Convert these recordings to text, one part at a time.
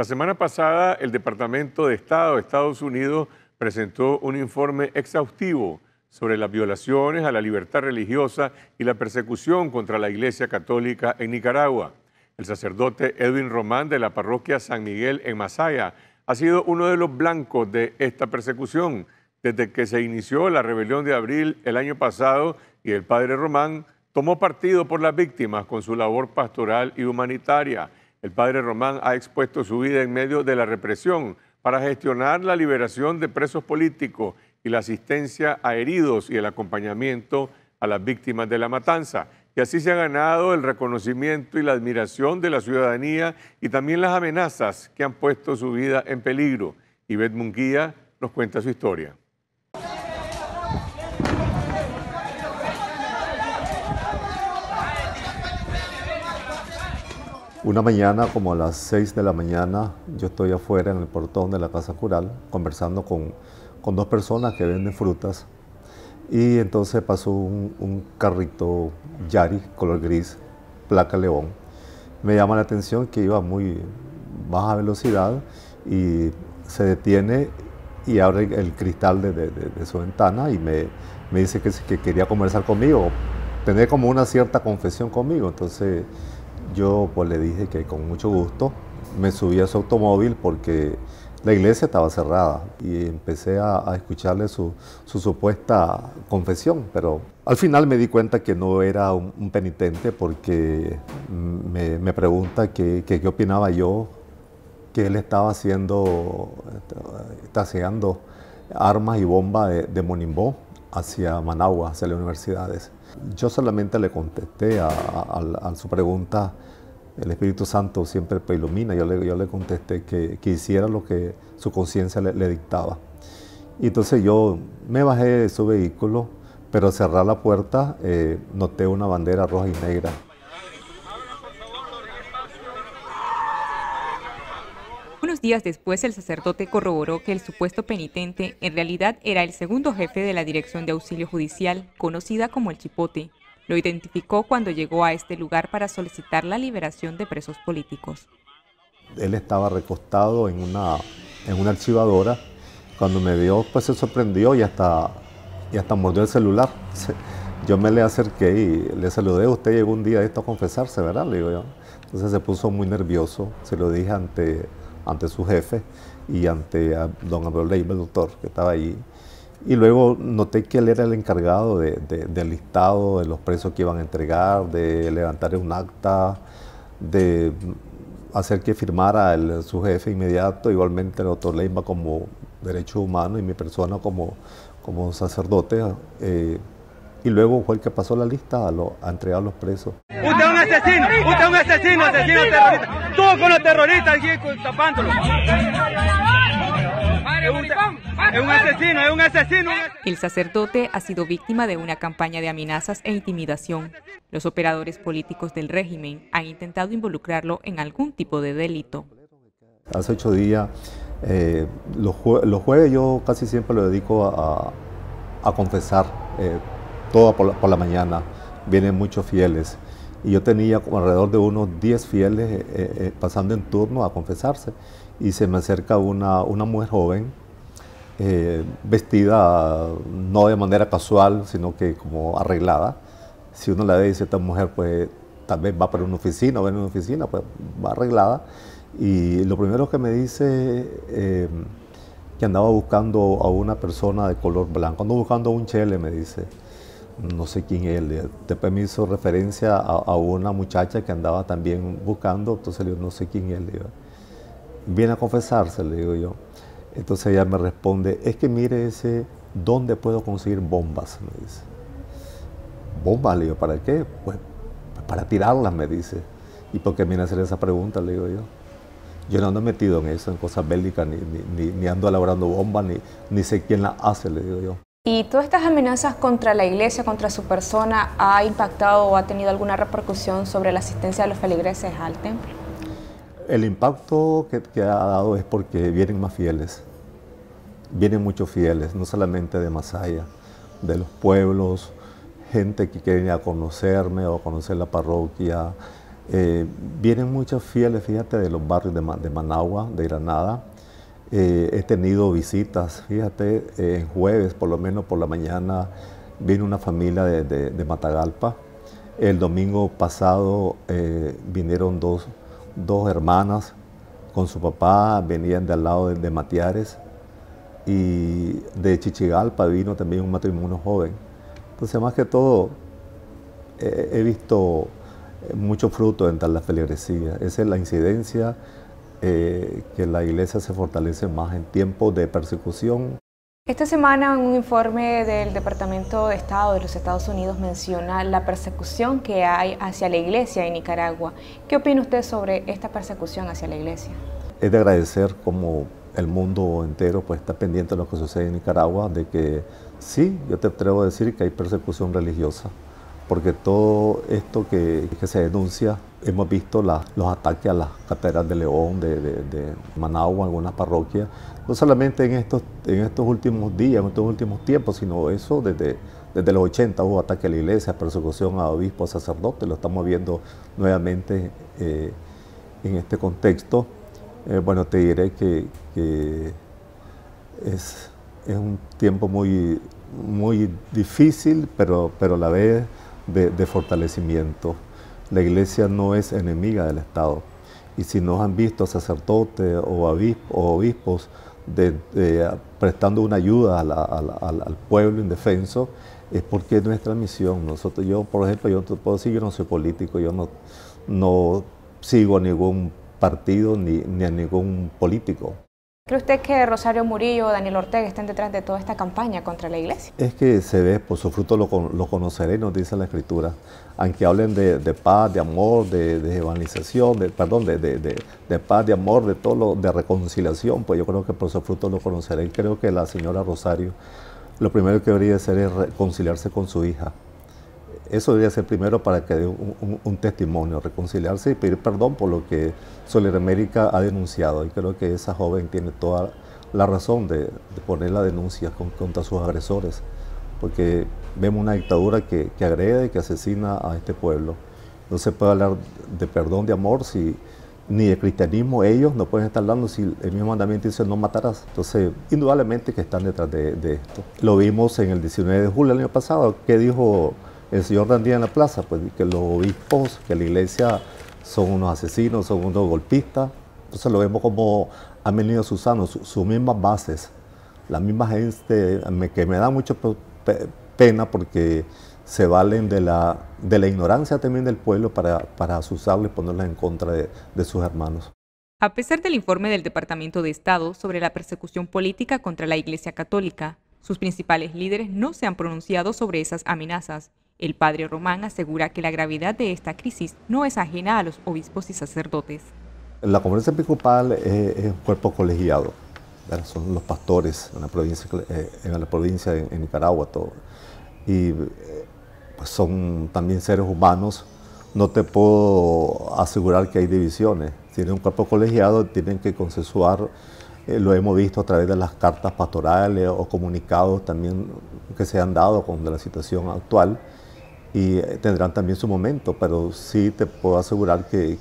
La semana pasada el Departamento de Estado de Estados Unidos presentó un informe exhaustivo sobre las violaciones a la libertad religiosa y la persecución contra la Iglesia Católica en Nicaragua. El sacerdote Edwin Román de la parroquia San Miguel en Masaya ha sido uno de los blancos de esta persecución desde que se inició la rebelión de abril el año pasado y el padre Román tomó partido por las víctimas con su labor pastoral y humanitaria. El padre Román ha expuesto su vida en medio de la represión para gestionar la liberación de presos políticos y la asistencia a heridos y el acompañamiento a las víctimas de la matanza. Y así se ha ganado el reconocimiento y la admiración de la ciudadanía y también las amenazas que han puesto su vida en peligro. y Munguía nos cuenta su historia. Una mañana, como a las 6 de la mañana, yo estoy afuera en el portón de la Casa Cural conversando con, dos personas que venden frutas. Y entonces pasó un, carrito Yari, color gris, placa León. Me llama la atención que iba a muy baja velocidad y se detiene y abre el cristal de, su ventana y me, dice que, que quería conversar conmigo, tener como una cierta confesión conmigo. Entonces yo pues le dije que con mucho gusto me subí a su automóvil porque la iglesia estaba cerrada y empecé a, escucharle su, supuesta confesión, pero al final me di cuenta que no era un, penitente porque me, pregunta qué opinaba yo, que él estaba haciendo, eh, taseando armas y bombas de, de Monimbó hacia Managua, hacia las universidades. Yo solamente le contesté a, su pregunta, el Espíritu Santo siempre ilumina, yo le, yo le contesté que, que hiciera lo que su conciencia le, dictaba. Y entonces yo me bajé de su vehículo, pero al cerrar la puerta eh, noté una bandera roja y negra. días después, el sacerdote corroboró que el supuesto penitente en realidad era el segundo jefe de la Dirección de Auxilio Judicial, conocida como el Chipote. Lo identificó cuando llegó a este lugar para solicitar la liberación de presos políticos. Él estaba recostado en una, en una archivadora. Cuando me vio, pues se sorprendió y hasta, y hasta mordió el celular. Yo me le acerqué y le saludé. Usted llegó un día esto a confesarse, ¿verdad? Le digo yo. Entonces se puso muy nervioso. Se lo dije ante ante su jefe y ante don Abel Leiva el doctor, que estaba ahí. Y luego noté que él era el encargado del listado de los presos que iban a entregar, de levantar un acta, de hacer que firmara el, su jefe inmediato, igualmente el doctor Leiva como derecho humano y mi persona como, como sacerdote. Eh, y luego fue el que pasó la lista a, a entregar a los presos. El sacerdote ha sido víctima de una campaña de amenazas e intimidación. Los operadores políticos del régimen han intentado involucrarlo en algún tipo de delito. Hace ocho días, eh, los, jueves yo casi siempre lo dedico a, confesar, eh, todo por la mañana. Vienen muchos fieles y yo tenía como alrededor de unos 10 fieles eh, eh, eh, pasando en turno a confesarse y se me acerca una, mujer joven vestida no de manera casual sino que como arreglada si uno la ve y dice esta mujer pues tal vez va para una oficina o en una oficina pues va arreglada y lo primero que me dice em, que andaba buscando a una persona de color blanco ando buscando a un chele me dice no sé quién él, después me hizo referencia a, una muchacha que andaba también buscando, entonces le digo, no sé quién él, viene a confesarse, le digo yo. Entonces ella me responde, es que mire ese, ¿dónde puedo conseguir bombas? Me dice. ¿Bombas? Le digo, ¿para qué? Pues para tirarlas, me dice. ¿Y por qué viene a hacer esa pregunta? Le digo yo. Yo no ando metido en eso, en cosas bélicas, ni, ando elaborando bombas, ni, ni sé quién las hace, le digo yo. ¿Y todas estas amenazas contra la iglesia, contra su persona, ha impactado o ha tenido alguna repercusión sobre la asistencia de los feligreses al templo? El impacto que, ha dado es porque vienen más fieles, vienen muchos fieles, no solamente de Masaya, de los pueblos, gente que quiere ir a conocerme o conocer la parroquia. Eh, vienen muchos fieles, fíjate, de los barrios de Managua, de Granada, eh, he tenido visitas, fíjate, en eh, jueves por lo menos por la mañana vino una familia de, Matagalpa. El domingo pasado eh, vinieron dos, hermanas con su papá, venían de al lado de, Matiares y de Chichigalpa vino también un matrimonio joven. Entonces, más que todo, he visto mucho fruto en la feligresía. Esa es la incidencia eh, que la iglesia se fortalece más en tiempos de persecución. Esta semana un informe del Departamento de Estado de los Estados Unidos menciona la persecución que hay hacia la iglesia en Nicaragua. ¿Qué opina usted sobre esta persecución hacia la iglesia? Es de agradecer como el mundo entero pues, está pendiente de lo que sucede en Nicaragua, de que sí, yo te atrevo a decir que hay persecución religiosa porque todo esto que, se denuncia, hemos visto los ataques a las Catedrales de León, de, de, de Managua, algunas parroquias, no solamente en estos, últimos días, en estos últimos tiempos, sino eso desde, los 80 hubo ataques a la iglesia, persecución a obispos, sacerdotes, lo estamos viendo nuevamente eh, en este contexto. Eh, bueno, te diré que, es, un tiempo muy, muy difícil, pero, pero a la vez de, fortalecimiento. La iglesia no es enemiga del Estado. Y si nos han visto sacerdotes o, obispos prestando una ayuda al pueblo indefenso, es porque es nuestra misión. Nosotros, yo, por ejemplo, yo no puedo decir, yo no soy político, yo no, no sigo a ningún partido ni, ni a ningún político. ¿Cree usted que Rosario Murillo o Daniel Ortega estén detrás de toda esta campaña contra la iglesia? Es que se ve, por su fruto lo, conoceré, nos dice la escritura. Aunque hablen de, paz, de amor, de, evangelización, perdón, de, paz, de amor, de todo lo, de reconciliación, pues yo creo que por su fruto lo Y Creo que la señora Rosario lo primero que debería hacer es reconciliarse con su hija eso debería ser primero para que dé un, testimonio, reconciliarse y pedir perdón por lo que América ha denunciado. Y creo que esa joven tiene toda la razón de, poner la denuncia contra sus agresores, porque vemos una dictadura que, que y que asesina a este pueblo. No se puede hablar de perdón, de amor, si ni de cristianismo ellos no pueden estar hablando si el mismo mandamiento dice no matarás. Entonces, indudablemente que están detrás de, esto. Lo vimos en el 19 de julio del año pasado, que dijo el señor Dandía en la plaza, pues que los obispos, que la iglesia son unos asesinos, son unos golpistas. Entonces lo vemos como han venido Susano, sus mismas bases, la misma gente, que me da mucha pena porque se valen de la, de la ignorancia también del pueblo para, para asusarlo y ponerla en contra de, de sus hermanos. A pesar del informe del Departamento de Estado sobre la persecución política contra la Iglesia Católica, sus principales líderes no se han pronunciado sobre esas amenazas el padre Román asegura que la gravedad de esta crisis no es ajena a los obispos y sacerdotes. La conferencia episcopal es, un cuerpo colegiado, son los pastores en la provincia, eh, en de Nicaragua, todo. Y eh, pues son también seres humanos, no te puedo asegurar que hay divisiones. Tienen un cuerpo colegiado, tienen que consensuar, eh, lo hemos visto a través de las cartas pastorales o comunicados también que se han dado con la situación actual y eh, tendrán también su momento, pero sí te puedo asegurar que,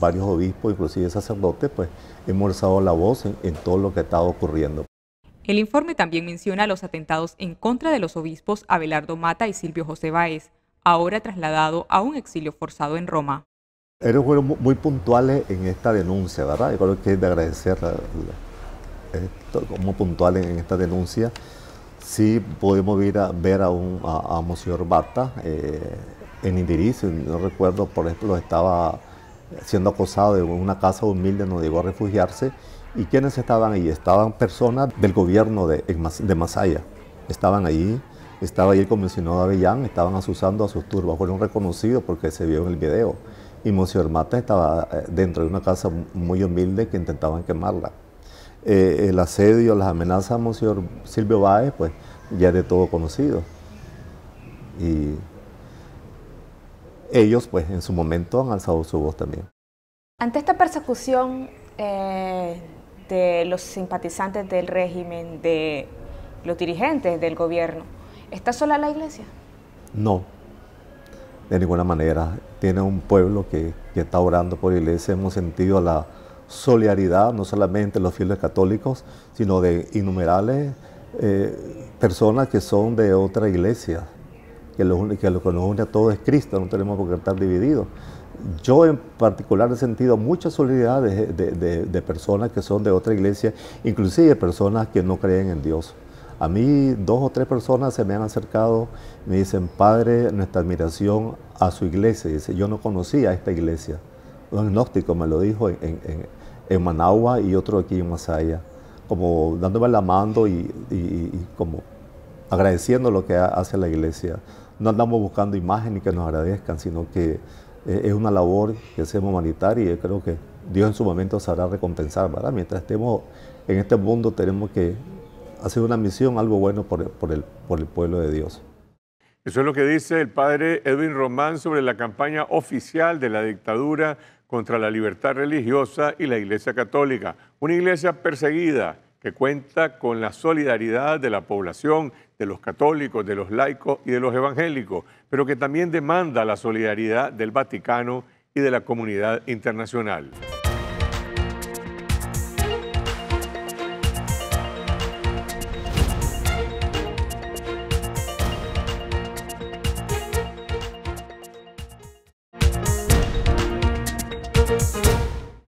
varios obispos, inclusive sacerdotes, pues hemos alzado la voz en, todo lo que está ocurriendo. El informe también menciona los atentados en contra de los obispos Abelardo Mata y Silvio José Báez, ahora trasladado a un exilio forzado en Roma. eres fueron muy puntuales en esta denuncia, ¿verdad? Yo creo que es de agradecer como puntuales en esta denuncia sí pudimos ir a ver a, un, a, Bata eh, en Indiriz, no recuerdo, por ejemplo, estaba siendo acosado de una casa humilde donde llegó a refugiarse. ¿Y quiénes estaban ahí? Estaban personas del gobierno de, Masaya. Estaban ahí, estaba ahí el comisionado Avellán, estaban asusando a sus turbas. Fueron reconocidos porque se vio en el video. Y Monseñor Mata estaba eh, dentro de una casa muy humilde que intentaban quemarla. Eh, el asedio, las amenazas a Monseñor Silvio Báez, pues ya es de todo conocido. Y ellos, pues en su momento, han alzado su voz también. Ante esta persecución eh, de los simpatizantes del régimen, de los dirigentes del gobierno, ¿está sola la iglesia? No, de ninguna manera. Tiene un pueblo que, está orando por iglesia. Hemos sentido la, solidaridad, no solamente los fieles católicos, sino de innumerables eh, personas que son de otra iglesia, que lo, que nos une a todos es Cristo, no tenemos por qué estar divididos. Yo en particular he sentido mucha solidaridad de, personas que son de otra iglesia, inclusive personas que no creen en Dios. A mí dos o tres personas se me han acercado, me dicen, Padre, nuestra admiración a su iglesia. Dice, yo no conocía a esta iglesia un agnóstico me lo dijo en, Managua y otro aquí en Masaya, como dándome la mando y, como agradeciendo lo que hace la iglesia. No andamos buscando imágenes que nos agradezcan, sino que eh, es una labor que hacemos humanitaria y creo que Dios en su momento sabrá recompensar, ¿verdad? Mientras estemos en este mundo tenemos que hacer una misión, algo bueno por, el, por el pueblo de Dios. Eso es lo que dice el padre Edwin Román sobre la campaña oficial de la dictadura contra la libertad religiosa y la Iglesia Católica, una iglesia perseguida que cuenta con la solidaridad de la población, de los católicos, de los laicos y de los evangélicos, pero que también demanda la solidaridad del Vaticano y de la comunidad internacional.